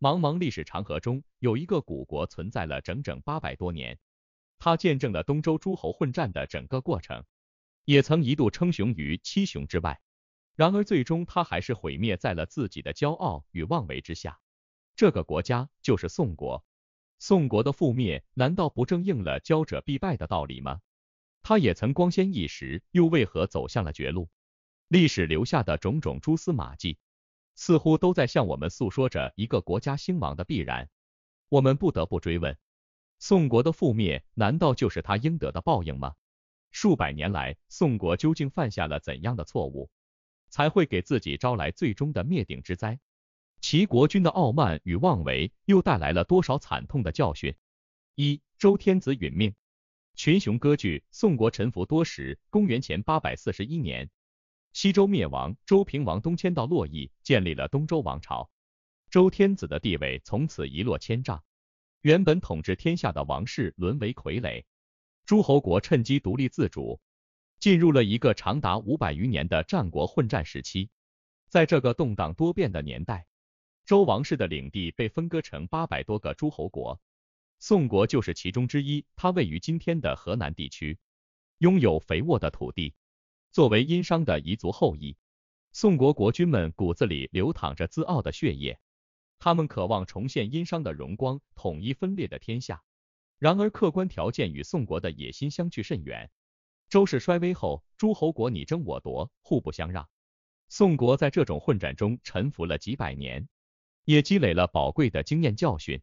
茫茫历史长河中，有一个古国存在了整整八百多年，它见证了东周诸侯混战的整个过程，也曾一度称雄于七雄之外，然而最终它还是毁灭在了自己的骄傲与妄为之下。这个国家就是宋国，宋国的覆灭难道不正应了骄者必败的道理吗？他也曾光鲜一时，又为何走向了绝路？历史留下的种种蛛丝马迹。似乎都在向我们诉说着一个国家兴亡的必然。我们不得不追问，宋国的覆灭难道就是他应得的报应吗？数百年来，宋国究竟犯下了怎样的错误，才会给自己招来最终的灭顶之灾？齐国君的傲慢与妄为，又带来了多少惨痛的教训？一，周天子殒命，群雄割据，宋国臣服多时。公元前八百四十一年。西周灭亡，周平王东迁到洛邑，建立了东周王朝。周天子的地位从此一落千丈，原本统治天下的王室沦为傀儡，诸侯国趁机独立自主，进入了一个长达五百余年的战国混战时期。在这个动荡多变的年代，周王室的领地被分割成八百多个诸侯国，宋国就是其中之一，它位于今天的河南地区，拥有肥沃的土地。作为殷商的彝族后裔，宋国国君们骨子里流淌着自傲的血液，他们渴望重现殷商的荣光，统一分裂的天下。然而，客观条件与宋国的野心相去甚远。周氏衰微后，诸侯国你争我夺，互不相让。宋国在这种混战中沉浮了几百年，也积累了宝贵的经验教训，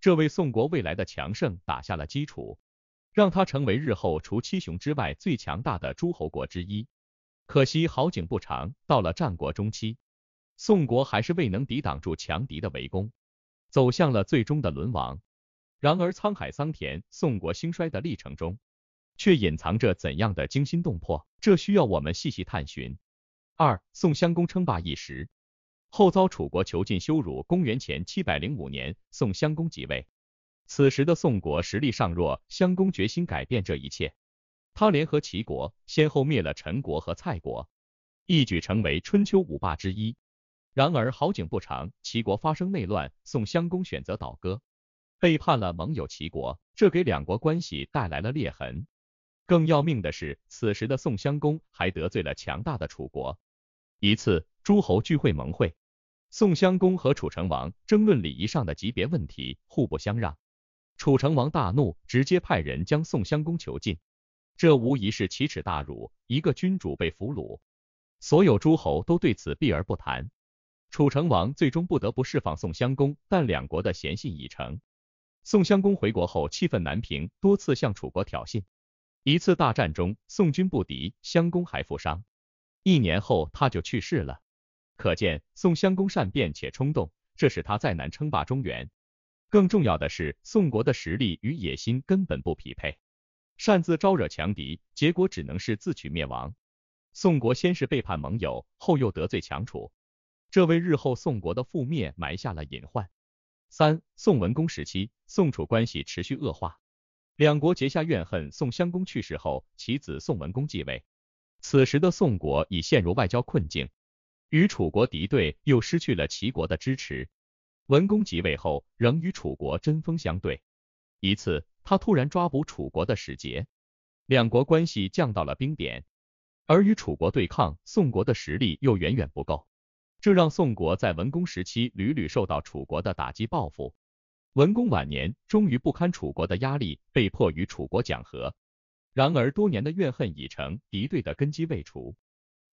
这为宋国未来的强盛打下了基础。让他成为日后除七雄之外最强大的诸侯国之一。可惜好景不长，到了战国中期，宋国还是未能抵挡住强敌的围攻，走向了最终的沦亡。然而沧海桑田，宋国兴衰的历程中，却隐藏着怎样的惊心动魄？这需要我们细细探寻。二、宋襄公称霸一时，后遭楚国囚禁羞辱。公元前七百零五年，宋襄公即位。此时的宋国实力尚弱，襄公决心改变这一切。他联合齐国，先后灭了陈国和蔡国，一举成为春秋五霸之一。然而好景不长，齐国发生内乱，宋襄公选择倒戈，背叛了盟友齐国，这给两国关系带来了裂痕。更要命的是，此时的宋襄公还得罪了强大的楚国。一次诸侯聚会盟会，宋襄公和楚成王争论礼仪上的级别问题，互不相让。楚成王大怒，直接派人将宋襄公囚禁。这无疑是奇耻大辱，一个君主被俘虏，所有诸侯都对此避而不谈。楚成王最终不得不释放宋襄公，但两国的嫌隙已成。宋襄公回国后气愤难平，多次向楚国挑衅。一次大战中，宋军不敌，襄公还负伤。一年后，他就去世了。可见，宋襄公善变且冲动，这使他再难称霸中原。更重要的是，宋国的实力与野心根本不匹配，擅自招惹强敌，结果只能是自取灭亡。宋国先是背叛盟友，后又得罪强楚，这为日后宋国的覆灭埋下了隐患。三，宋文公时期，宋楚关系持续恶化，两国结下怨恨。宋襄公去世后，其子宋文公继位，此时的宋国已陷入外交困境，与楚国敌对，又失去了齐国的支持。文公即位后，仍与楚国针锋相对。一次，他突然抓捕楚国的使节，两国关系降到了冰点。而与楚国对抗，宋国的实力又远远不够，这让宋国在文公时期屡屡受到楚国的打击报复。文公晚年，终于不堪楚国的压力，被迫与楚国讲和。然而，多年的怨恨已成，敌对的根基未除，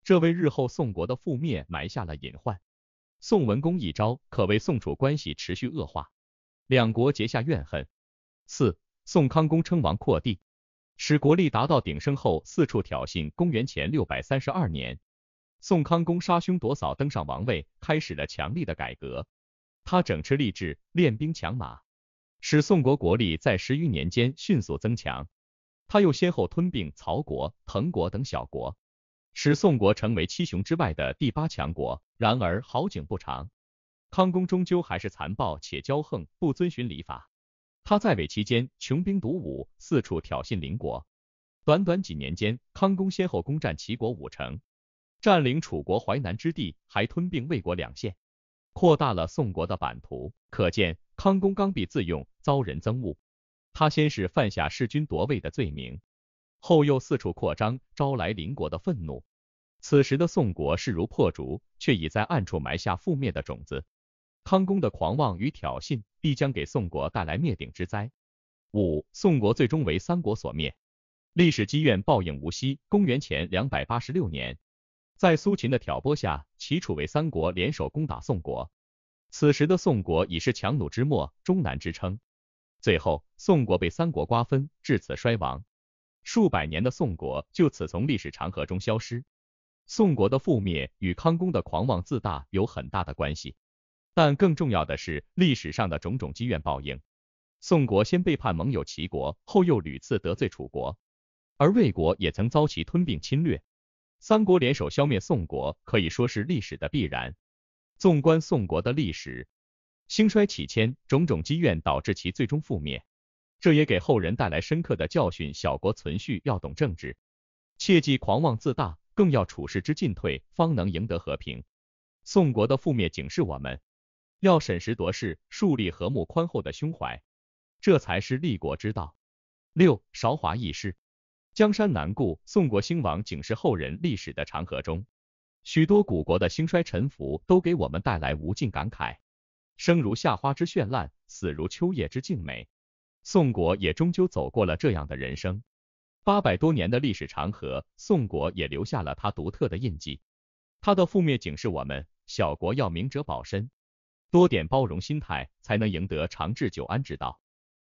这为日后宋国的覆灭埋下了隐患。宋文公一招，可谓宋楚关系持续恶化，两国结下怨恨。四宋康公称王扩地，使国力达到鼎盛后，四处挑衅。公元前六百三十二年，宋康公杀兄夺嫂登上王位，开始了强力的改革。他整饬吏治，练兵强马，使宋国国力在十余年间迅速增强。他又先后吞并曹国、滕国等小国。使宋国成为七雄之外的第八强国。然而好景不长，康公终究还是残暴且骄横，不遵循礼法。他在位期间穷兵黩武，四处挑衅邻国。短短几年间，康公先后攻占齐国五城，占领楚国淮南之地，还吞并魏国两县，扩大了宋国的版图。可见康公刚愎自用，遭人憎恶。他先是犯下弑君夺位的罪名。后又四处扩张，招来邻国的愤怒。此时的宋国势如破竹，却已在暗处埋下覆灭的种子。康公的狂妄与挑衅，必将给宋国带来灭顶之灾。五，宋国最终为三国所灭。历史积怨，报应无息。公元前两百八十六年，在苏秦的挑拨下，齐楚为三国联手攻打宋国。此时的宋国已是强弩之末，终难支撑。最后，宋国被三国瓜分，至此衰亡。数百年的宋国就此从历史长河中消失。宋国的覆灭与康公的狂妄自大有很大的关系，但更重要的是历史上的种种积怨报应。宋国先背叛盟友齐国，后又屡次得罪楚国，而魏国也曾遭其吞并侵略。三国联手消灭宋国可以说是历史的必然。纵观宋国的历史，兴衰起迁，种种积怨导致其最终覆灭。这也给后人带来深刻的教训，小国存续要懂政治，切忌狂妄自大，更要处世之进退，方能赢得和平。宋国的覆灭警示我们，要审时度势，树立和睦宽厚的胸怀，这才是立国之道。六韶华易逝，江山难固，宋国兴亡警示后人。历史的长河中，许多古国的兴衰沉浮都给我们带来无尽感慨。生如夏花之绚烂，死如秋叶之静美。宋国也终究走过了这样的人生，八百多年的历史长河，宋国也留下了它独特的印记。它的覆灭警示我们，小国要明哲保身，多点包容心态，才能赢得长治久安之道。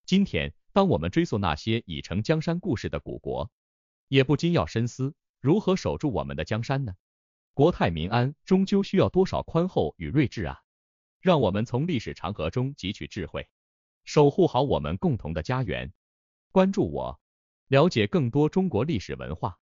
今天，当我们追溯那些已成江山故事的古国，也不禁要深思，如何守住我们的江山呢？国泰民安，终究需要多少宽厚与睿智啊！让我们从历史长河中汲取智慧。守护好我们共同的家园。关注我，了解更多中国历史文化。